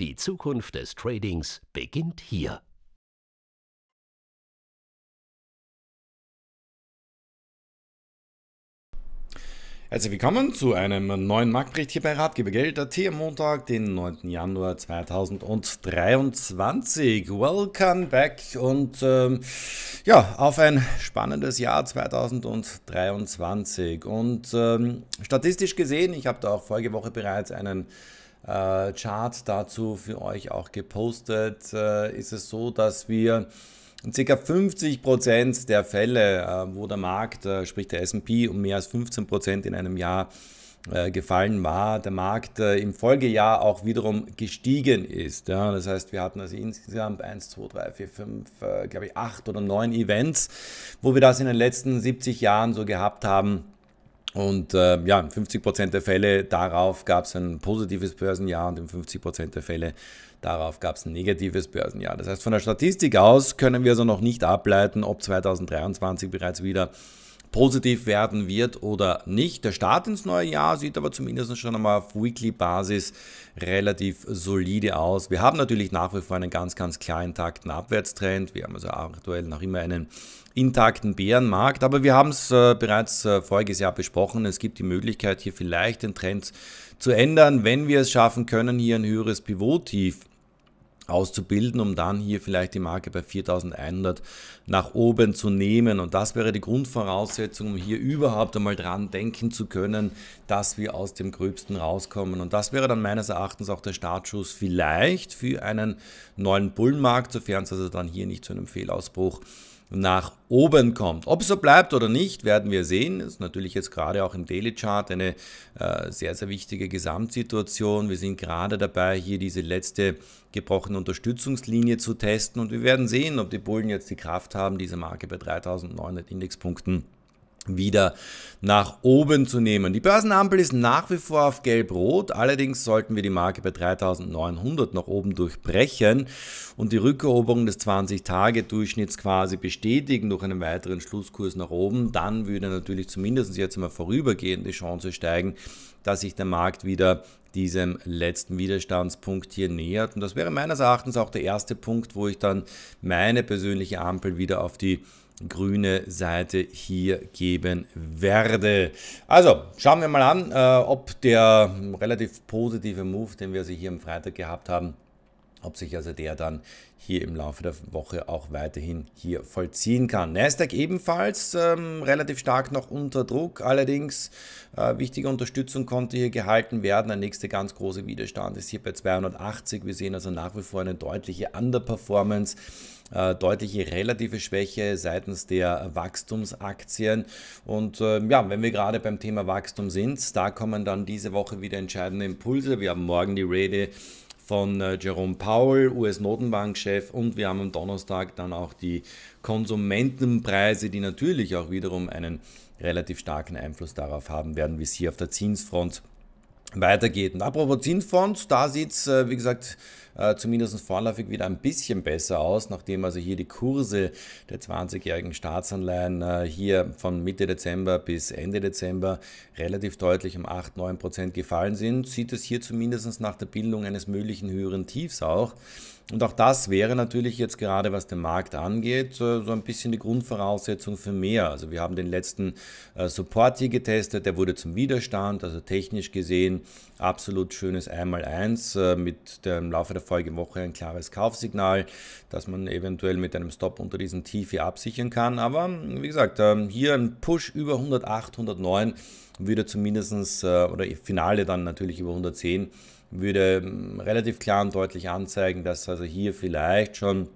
Die Zukunft des Tradings beginnt hier. Herzlich also willkommen zu einem neuen Marktbericht hier bei Ratgeber Geld.at am Montag, den 9. Januar 2023. Welcome back und ähm, ja, auf ein spannendes Jahr 2023. Und ähm, statistisch gesehen, ich habe da auch vorige Woche bereits einen äh, Chart dazu für euch auch gepostet, äh, ist es so, dass wir in ca. 50% der Fälle, äh, wo der Markt, äh, sprich der SP, um mehr als 15% in einem Jahr äh, gefallen war, der Markt äh, im Folgejahr auch wiederum gestiegen ist. Ja? Das heißt, wir hatten also insgesamt 1, 2, 3, 4, 5, glaube ich, 8 oder 9 Events, wo wir das in den letzten 70 Jahren so gehabt haben und äh, ja, in 50% der Fälle darauf gab es ein positives Börsenjahr und in 50% der Fälle darauf gab es ein negatives Börsenjahr. Das heißt, von der Statistik aus können wir also noch nicht ableiten, ob 2023 bereits wieder positiv werden wird oder nicht. Der Start ins neue Jahr sieht aber zumindest schon einmal auf Weekly-Basis relativ solide aus. Wir haben natürlich nach wie vor einen ganz, ganz kleinen Takten Abwärtstrend. Wir haben also aktuell noch immer einen intakten Bärenmarkt. Aber wir haben es äh, bereits äh, voriges Jahr besprochen. Es gibt die Möglichkeit, hier vielleicht den Trend zu ändern, wenn wir es schaffen können, hier ein höheres Pivot-Tief auszubilden, um dann hier vielleicht die Marke bei 4100 nach oben zu nehmen. Und das wäre die Grundvoraussetzung, um hier überhaupt einmal dran denken zu können, dass wir aus dem Gröbsten rauskommen. Und das wäre dann meines Erachtens auch der Startschuss vielleicht für einen neuen Bullenmarkt, sofern es also dann hier nicht zu einem Fehlausbruch kommt nach oben kommt. Ob es so bleibt oder nicht, werden wir sehen. Das ist natürlich jetzt gerade auch im Daily Chart eine äh, sehr, sehr wichtige Gesamtsituation. Wir sind gerade dabei, hier diese letzte gebrochene Unterstützungslinie zu testen und wir werden sehen, ob die Bullen jetzt die Kraft haben, diese Marke bei 3900 Indexpunkten wieder nach oben zu nehmen. Die Börsenampel ist nach wie vor auf gelb-rot, allerdings sollten wir die Marke bei 3900 nach oben durchbrechen und die Rückeroberung des 20-Tage-Durchschnitts quasi bestätigen durch einen weiteren Schlusskurs nach oben, dann würde natürlich zumindest jetzt einmal vorübergehend die Chance steigen, dass sich der Markt wieder diesem letzten Widerstandspunkt hier nähert. Und das wäre meines Erachtens auch der erste Punkt, wo ich dann meine persönliche Ampel wieder auf die grüne Seite hier geben werde. Also schauen wir mal an, äh, ob der relativ positive Move, den wir also hier am Freitag gehabt haben, ob sich also der dann hier im Laufe der Woche auch weiterhin hier vollziehen kann. Nasdaq ebenfalls ähm, relativ stark noch unter Druck, allerdings äh, wichtige Unterstützung konnte hier gehalten werden. Der nächste ganz große Widerstand ist hier bei 280. Wir sehen also nach wie vor eine deutliche Underperformance äh, deutliche relative Schwäche seitens der Wachstumsaktien. Und äh, ja, wenn wir gerade beim Thema Wachstum sind, da kommen dann diese Woche wieder entscheidende Impulse. Wir haben morgen die Rede von äh, Jerome Powell, US-Notenbankchef, und wir haben am Donnerstag dann auch die Konsumentenpreise, die natürlich auch wiederum einen relativ starken Einfluss darauf haben werden, wie es hier auf der Zinsfront weitergeht. Und apropos Zinsfonds, da sieht es, äh, wie gesagt, äh, zumindest vorläufig wieder ein bisschen besser aus, nachdem also hier die Kurse der 20-jährigen Staatsanleihen äh, hier von Mitte Dezember bis Ende Dezember relativ deutlich um 8, 9 Prozent gefallen sind, sieht es hier zumindest nach der Bildung eines möglichen höheren Tiefs auch und auch das wäre natürlich jetzt gerade, was den Markt angeht, so ein bisschen die Grundvoraussetzung für mehr. Also wir haben den letzten äh, Support hier getestet, der wurde zum Widerstand, also technisch gesehen absolut schönes Einmaleins äh, mit dem Laufe der folgenden Woche ein klares Kaufsignal, dass man eventuell mit einem Stop unter diesen hier absichern kann. Aber wie gesagt, ähm, hier ein Push über 108, 109 wieder zumindestens äh, oder Finale dann natürlich über 110 würde ähm, relativ klar und deutlich anzeigen, dass also hier vielleicht schon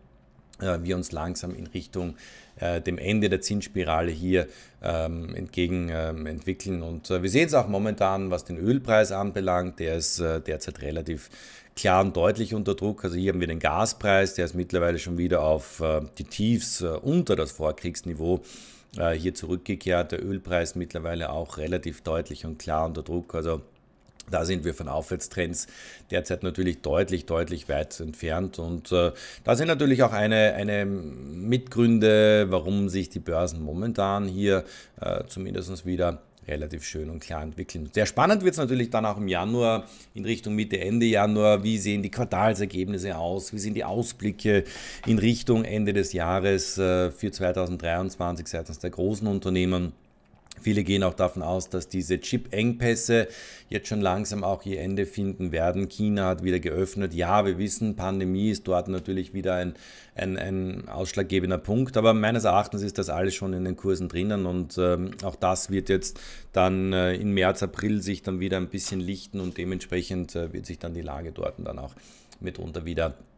äh, wir uns langsam in Richtung äh, dem Ende der Zinsspirale hier ähm, entgegen ähm, entwickeln. Und äh, wir sehen es auch momentan, was den Ölpreis anbelangt. Der ist äh, derzeit relativ klar und deutlich unter Druck. Also hier haben wir den Gaspreis, der ist mittlerweile schon wieder auf äh, die Tiefs äh, unter das Vorkriegsniveau hier zurückgekehrt. Der Ölpreis mittlerweile auch relativ deutlich und klar unter Druck. Also da sind wir von Aufwärtstrends derzeit natürlich deutlich, deutlich weit entfernt. Und äh, da sind natürlich auch eine, eine Mitgründe, warum sich die Börsen momentan hier äh, zumindest wieder relativ schön und klar entwickeln. Sehr spannend wird es natürlich dann auch im Januar in Richtung Mitte, Ende Januar. Wie sehen die Quartalsergebnisse aus? Wie sind die Ausblicke in Richtung Ende des Jahres äh, für 2023 seitens der großen Unternehmen? Viele gehen auch davon aus, dass diese Chip-Engpässe jetzt schon langsam auch ihr Ende finden werden. China hat wieder geöffnet. Ja, wir wissen, Pandemie ist dort natürlich wieder ein, ein, ein ausschlaggebender Punkt. Aber meines Erachtens ist das alles schon in den Kursen drinnen und ähm, auch das wird jetzt dann äh, in März, April sich dann wieder ein bisschen lichten und dementsprechend äh, wird sich dann die Lage dort dann auch mitunter wieder verändern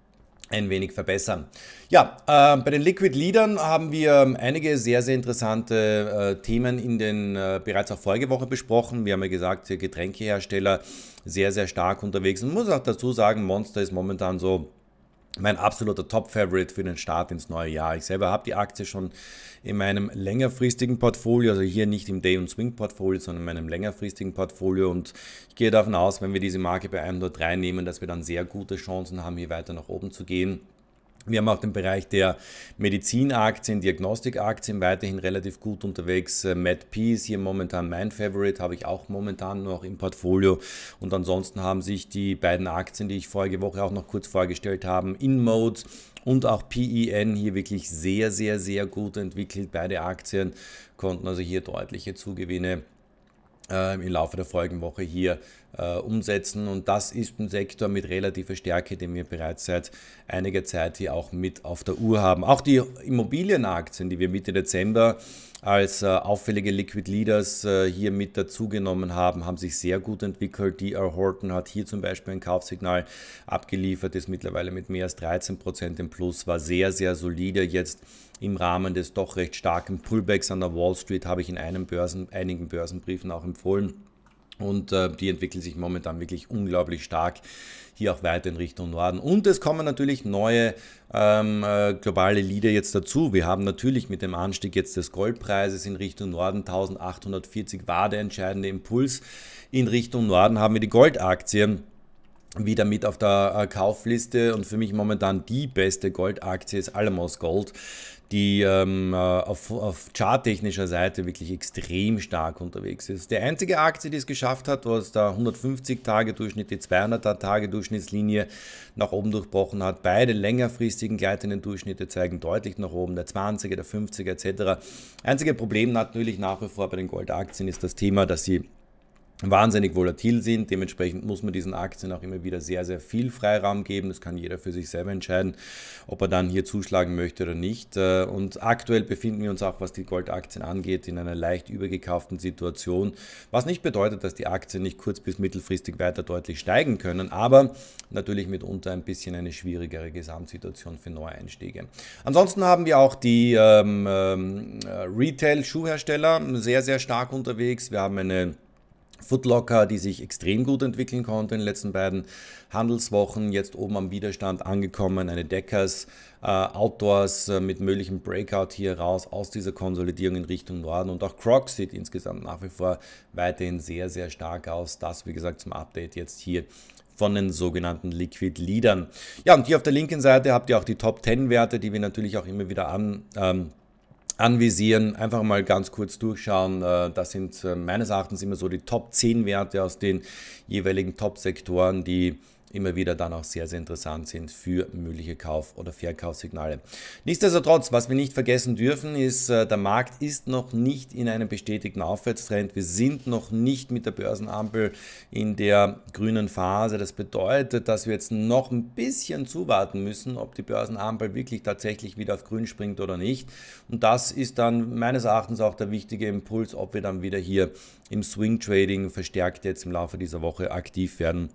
ein wenig verbessern. Ja, äh, bei den Liquid Leadern haben wir ähm, einige sehr, sehr interessante äh, Themen in den äh, bereits auch Folgewoche besprochen. Wir haben ja gesagt, Getränkehersteller sehr, sehr stark unterwegs und muss auch dazu sagen, Monster ist momentan so mein absoluter Top-Favorite für den Start ins neue Jahr. Ich selber habe die Aktie schon in meinem längerfristigen Portfolio, also hier nicht im Day- und Swing-Portfolio, sondern in meinem längerfristigen Portfolio. Und ich gehe davon aus, wenn wir diese Marke bei 103 nehmen, dass wir dann sehr gute Chancen haben, hier weiter nach oben zu gehen. Wir haben auch den Bereich der Medizinaktien, Diagnostikaktien weiterhin relativ gut unterwegs. Äh, MedP ist hier momentan mein Favorite, habe ich auch momentan noch im Portfolio. Und ansonsten haben sich die beiden Aktien, die ich vorige Woche auch noch kurz vorgestellt habe, InModes und auch PEN hier wirklich sehr, sehr, sehr gut entwickelt. Beide Aktien konnten also hier deutliche Zugewinne äh, im Laufe der Woche hier äh, umsetzen. Und das ist ein Sektor mit relativer Stärke, den wir bereits seit einiger Zeit hier auch mit auf der Uhr haben. Auch die Immobilienaktien, die wir Mitte Dezember als äh, auffällige Liquid Leaders äh, hier mit dazugenommen haben, haben sich sehr gut entwickelt. DR Horton hat hier zum Beispiel ein Kaufsignal abgeliefert, ist mittlerweile mit mehr als 13% Prozent im Plus, war sehr, sehr solide jetzt im Rahmen des doch recht starken Pullbacks an der Wall Street, habe ich in einem Börsen, einigen Börsenbriefen auch empfohlen und äh, die entwickeln sich momentan wirklich unglaublich stark hier auch weiter in Richtung Norden. Und es kommen natürlich neue ähm, äh, globale Leader jetzt dazu. Wir haben natürlich mit dem Anstieg jetzt des Goldpreises in Richtung Norden 1840 war der entscheidende Impuls. In Richtung Norden haben wir die Goldaktien wieder mit auf der äh, Kaufliste und für mich momentan die beste Goldaktie ist Alamos Gold die ähm, äh, auf, auf charttechnischer Seite wirklich extrem stark unterwegs ist. Die einzige Aktie, die es geschafft hat, was da 150-Tage-Durchschnitt, die 200-Tage-Durchschnittslinie nach oben durchbrochen hat. Beide längerfristigen gleitenden Durchschnitte zeigen deutlich nach oben, der 20er, der 50er etc. Einzige Problem natürlich nach wie vor bei den Goldaktien ist das Thema, dass sie wahnsinnig volatil sind. Dementsprechend muss man diesen Aktien auch immer wieder sehr, sehr viel Freiraum geben. Das kann jeder für sich selber entscheiden, ob er dann hier zuschlagen möchte oder nicht. Äh, und aktuell befinden wir uns auch, was die Goldaktien angeht, in einer leicht übergekauften Situation, was nicht bedeutet, dass die Aktien nicht kurz- bis mittelfristig weiter deutlich steigen können, aber natürlich mitunter ein bisschen eine schwierigere Gesamtsituation für Neueinstiege. Ansonsten haben wir auch die ähm, äh, Retail-Schuhhersteller sehr, sehr stark unterwegs. Wir haben eine Footlocker, die sich extrem gut entwickeln konnte in den letzten beiden Handelswochen, jetzt oben am Widerstand angekommen, eine Deckers äh, Outdoors äh, mit möglichem Breakout hier raus aus dieser Konsolidierung in Richtung Norden und auch Crocs sieht insgesamt nach wie vor weiterhin sehr, sehr stark aus. Das, wie gesagt, zum Update jetzt hier von den sogenannten Liquid Leadern. Ja, und hier auf der linken Seite habt ihr auch die Top 10 Werte, die wir natürlich auch immer wieder an... Ähm, anvisieren, einfach mal ganz kurz durchschauen. Äh, das sind äh, meines Erachtens immer so die Top 10 Werte aus den jeweiligen Top-Sektoren, die immer wieder dann auch sehr, sehr interessant sind für mögliche Kauf- oder Verkaufssignale. Nichtsdestotrotz, was wir nicht vergessen dürfen, ist, äh, der Markt ist noch nicht in einem bestätigten Aufwärtstrend. Wir sind noch nicht mit der Börsenampel in der grünen Phase. Das bedeutet, dass wir jetzt noch ein bisschen zuwarten müssen, ob die Börsenampel wirklich tatsächlich wieder auf grün springt oder nicht. Und das ist dann meines Erachtens auch der wichtige Impuls, ob wir dann wieder hier im Swing Trading verstärkt jetzt im Laufe dieser Woche aktiv werden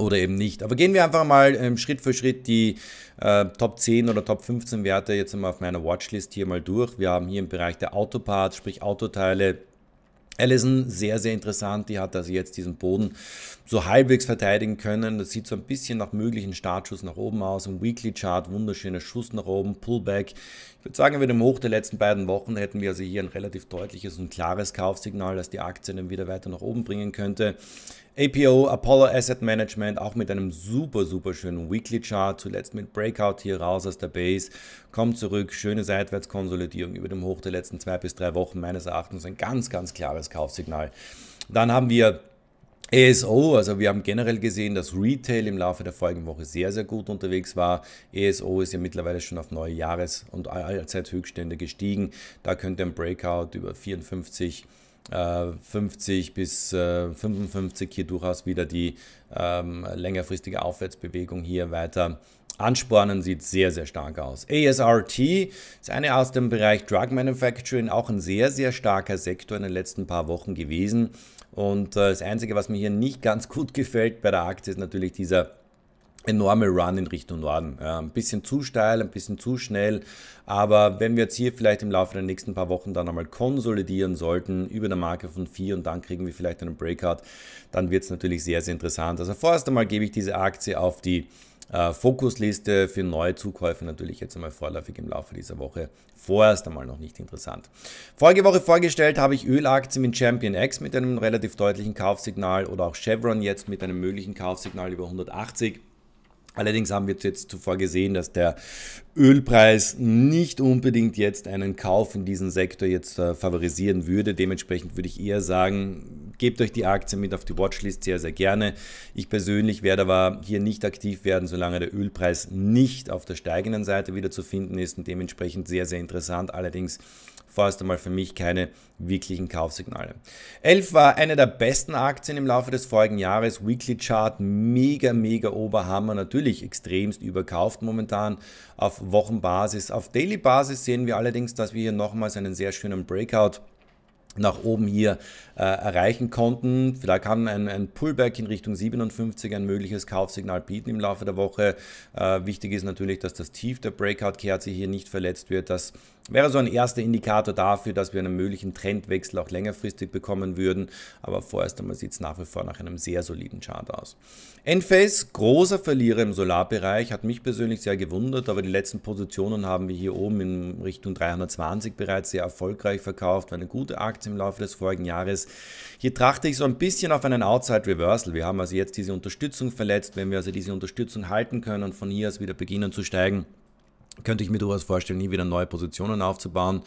oder eben nicht. Aber gehen wir einfach mal ähm, Schritt für Schritt die äh, Top 10 oder Top 15 Werte jetzt mal auf meiner Watchlist hier mal durch. Wir haben hier im Bereich der Autoparts, sprich Autoteile, Allison sehr, sehr interessant. Die hat also jetzt diesen Boden so halbwegs verteidigen können. Das sieht so ein bisschen nach möglichen Startschuss nach oben aus. Im Weekly Chart wunderschöner Schuss nach oben, Pullback. Ich würde sagen, mit dem Hoch der letzten beiden Wochen hätten wir also hier ein relativ deutliches und klares Kaufsignal, dass die Aktien dann wieder weiter nach oben bringen könnte. APO, Apollo Asset Management, auch mit einem super, super schönen Weekly Chart, zuletzt mit Breakout hier raus aus der Base, kommt zurück, schöne Seitwärtskonsolidierung über dem Hoch der letzten zwei bis drei Wochen, meines Erachtens ein ganz, ganz klares Kaufsignal. Dann haben wir ESO, also wir haben generell gesehen, dass Retail im Laufe der folgenden Woche sehr, sehr gut unterwegs war. ESO ist ja mittlerweile schon auf neue Jahres- und Allzeithöchststände gestiegen. Da könnte ein Breakout über 54 50 äh, bis 55 äh, hier durchaus wieder die ähm, längerfristige Aufwärtsbewegung hier weiter anspornen. Sieht sehr, sehr stark aus. ASRT ist eine aus dem Bereich Drug Manufacturing, auch ein sehr, sehr starker Sektor in den letzten paar Wochen gewesen. Und äh, das Einzige, was mir hier nicht ganz gut gefällt bei der Aktie, ist natürlich dieser enorme Run in Richtung Norden. Ja, ein bisschen zu steil, ein bisschen zu schnell, aber wenn wir jetzt hier vielleicht im Laufe der nächsten paar Wochen dann einmal konsolidieren sollten über der Marke von 4 und dann kriegen wir vielleicht einen Breakout, dann wird es natürlich sehr, sehr interessant. Also vorerst einmal gebe ich diese Aktie auf die äh, Fokusliste für neue Zukäufe natürlich jetzt einmal vorläufig im Laufe dieser Woche vorerst einmal noch nicht interessant. Vorige Woche vorgestellt habe ich Ölaktien mit Champion X mit einem relativ deutlichen Kaufsignal oder auch Chevron jetzt mit einem möglichen Kaufsignal über 180. Allerdings haben wir jetzt zuvor gesehen, dass der Ölpreis nicht unbedingt jetzt einen Kauf in diesen Sektor jetzt äh, favorisieren würde. Dementsprechend würde ich eher sagen, gebt euch die Aktien mit auf die Watchlist sehr, sehr gerne. Ich persönlich werde aber hier nicht aktiv werden, solange der Ölpreis nicht auf der steigenden Seite wieder zu finden ist und dementsprechend sehr, sehr interessant. Allerdings vorerst einmal für mich keine wirklichen Kaufsignale. 11 war eine der besten Aktien im Laufe des vorigen Jahres. Weekly Chart, mega, mega Oberhammer. Natürlich extremst überkauft momentan auf Wochenbasis. Auf Daily-Basis sehen wir allerdings, dass wir hier nochmals einen sehr schönen Breakout nach oben hier äh, erreichen konnten. Da kann ein, ein, Pullback in Richtung 57 ein mögliches Kaufsignal bieten im Laufe der Woche. Äh, wichtig ist natürlich, dass das Tief der Breakout-Kerze hier nicht verletzt wird, dass Wäre so ein erster Indikator dafür, dass wir einen möglichen Trendwechsel auch längerfristig bekommen würden. Aber vorerst einmal sieht es nach wie vor nach einem sehr soliden Chart aus. Enphase, großer Verlierer im Solarbereich, hat mich persönlich sehr gewundert, aber die letzten Positionen haben wir hier oben in Richtung 320 bereits sehr erfolgreich verkauft. War eine gute Aktie im Laufe des vorigen Jahres. Hier trachte ich so ein bisschen auf einen Outside Reversal. Wir haben also jetzt diese Unterstützung verletzt. Wenn wir also diese Unterstützung halten können und von hier aus wieder beginnen zu steigen, könnte ich mir durchaus vorstellen, hier wieder neue Positionen aufzubauen.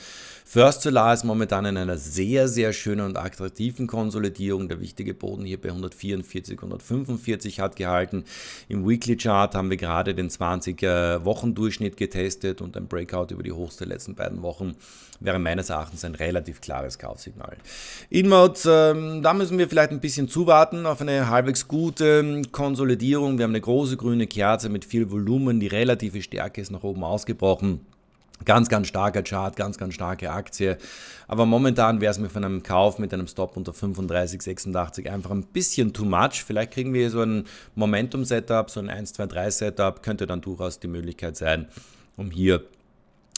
First Solar ist momentan in einer sehr, sehr schönen und attraktiven Konsolidierung. Der wichtige Boden hier bei 144, 145 hat gehalten. Im Weekly Chart haben wir gerade den 20-Wochen-Durchschnitt getestet und ein Breakout über die Hochs der letzten beiden Wochen wäre meines Erachtens ein relativ klares Kaufsignal. Inmode, ähm, da müssen wir vielleicht ein bisschen zuwarten auf eine halbwegs gute ähm, Konsolidierung. Wir haben eine große grüne Kerze mit viel Volumen. Die relative Stärke ist nach oben aus ausgebrochen. Ganz, ganz starker Chart, ganz, ganz starke Aktie. Aber momentan wäre es mir von einem Kauf mit einem Stop unter 35, 86 einfach ein bisschen too much. Vielleicht kriegen wir so ein Momentum-Setup, so ein 1, 2, 3-Setup, könnte dann durchaus die Möglichkeit sein, um hier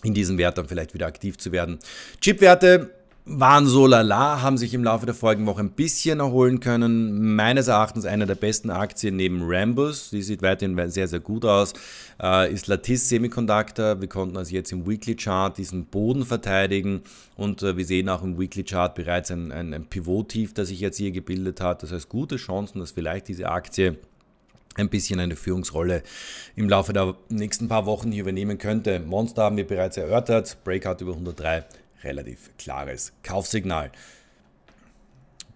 in diesem Wert dann vielleicht wieder aktiv zu werden. Chip-Werte waren so lala, haben sich im Laufe der folgenden Woche ein bisschen erholen können. Meines Erachtens eine der besten Aktien neben Rambus. Die sieht weiterhin sehr, sehr gut aus. Äh, ist Lattice Semiconductor. Wir konnten also jetzt im Weekly Chart diesen Boden verteidigen. Und äh, wir sehen auch im Weekly Chart bereits ein, ein, ein Pivot-Tief, das sich jetzt hier gebildet hat. Das heißt, gute Chancen, dass vielleicht diese Aktie ein bisschen eine Führungsrolle im Laufe der nächsten paar Wochen hier übernehmen könnte. Monster haben wir bereits erörtert, Breakout über 103 relativ klares Kaufsignal.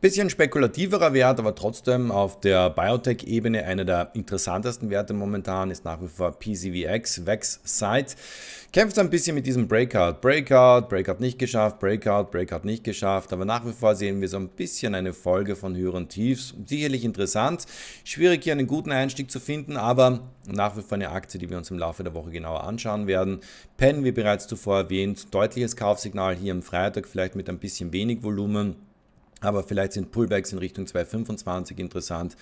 Bisschen spekulativerer Wert, aber trotzdem auf der Biotech-Ebene einer der interessantesten Werte momentan ist nach wie vor PCVX, Vex Site. Kämpft ein bisschen mit diesem Breakout. Breakout, Breakout nicht geschafft, Breakout, Breakout nicht geschafft, aber nach wie vor sehen wir so ein bisschen eine Folge von höheren Tiefs. Sicherlich interessant. Schwierig hier einen guten Einstieg zu finden, aber nach wie vor eine Aktie, die wir uns im Laufe der Woche genauer anschauen werden. Penn, wie bereits zuvor erwähnt, deutliches Kaufsignal hier am Freitag, vielleicht mit ein bisschen wenig Volumen. Aber vielleicht sind Pullbacks in Richtung 225 interessant,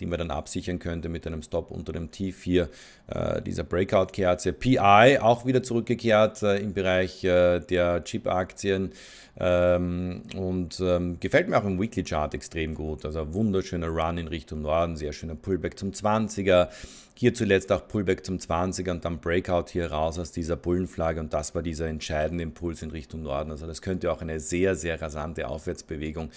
die man dann absichern könnte mit einem Stop unter dem Tief hier äh, dieser Breakout-Kerze. PI auch wieder zurückgekehrt äh, im Bereich äh, der Chip-Aktien ähm, und ähm, gefällt mir auch im Weekly-Chart extrem gut. Also wunderschöner Run in Richtung Norden, sehr schöner Pullback zum 20er. Hier zuletzt auch Pullback zum 20er und dann Breakout hier raus aus dieser Bullenflagge und das war dieser entscheidende Impuls in Richtung Norden. Also das könnte auch eine sehr, sehr rasante Aufwärtsbewegung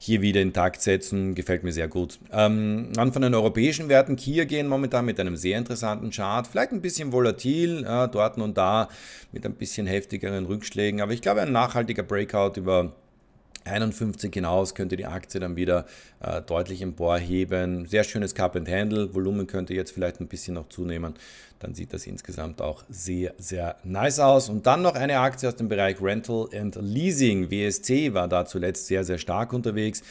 hier wieder intakt setzen. Gefällt mir sehr gut. Ähm, dann von den europäischen Werten hier gehen momentan mit einem sehr interessanten Chart. Vielleicht ein bisschen volatil, äh, dort und da mit ein bisschen heftigeren Rückschlägen. Aber ich glaube ein nachhaltiger Breakout über 51 hinaus könnte die Aktie dann wieder äh, deutlich emporheben. Sehr schönes Cup and Handle. Volumen könnte jetzt vielleicht ein bisschen noch zunehmen. Dann sieht das insgesamt auch sehr, sehr nice aus. Und dann noch eine Aktie aus dem Bereich Rental and Leasing. WSC war da zuletzt sehr, sehr stark unterwegs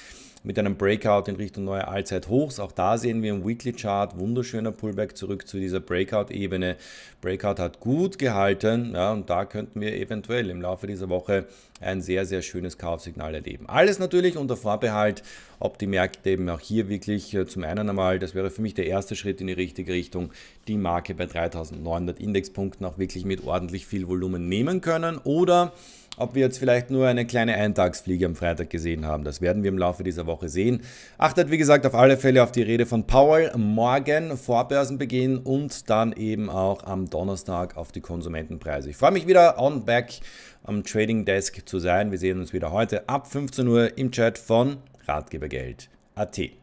mit einem Breakout in Richtung neue Allzeithochs. Auch da sehen wir im Weekly Chart wunderschöner Pullback zurück zu dieser Breakout-Ebene. Breakout hat gut gehalten ja, und da könnten wir eventuell im Laufe dieser Woche ein sehr, sehr schönes Kaufsignal erleben. Alles natürlich unter Vorbehalt, ob die Märkte eben auch hier wirklich äh, zum einen einmal, das wäre für mich der erste Schritt in die richtige Richtung, die Marke bei 3900 Indexpunkten auch wirklich mit ordentlich viel Volumen nehmen können oder ob wir jetzt vielleicht nur eine kleine Eintagsfliege am Freitag gesehen haben. Das werden wir im Laufe dieser Woche sehen. Achtet, wie gesagt, auf alle Fälle auf die Rede von Powell morgen vor Börsenbeginn und dann eben auch am Donnerstag auf die Konsumentenpreise. Ich freue mich wieder on back am Trading Desk zu sein. Wir sehen uns wieder heute ab 15 Uhr im Chat von Ratgebergeld.at.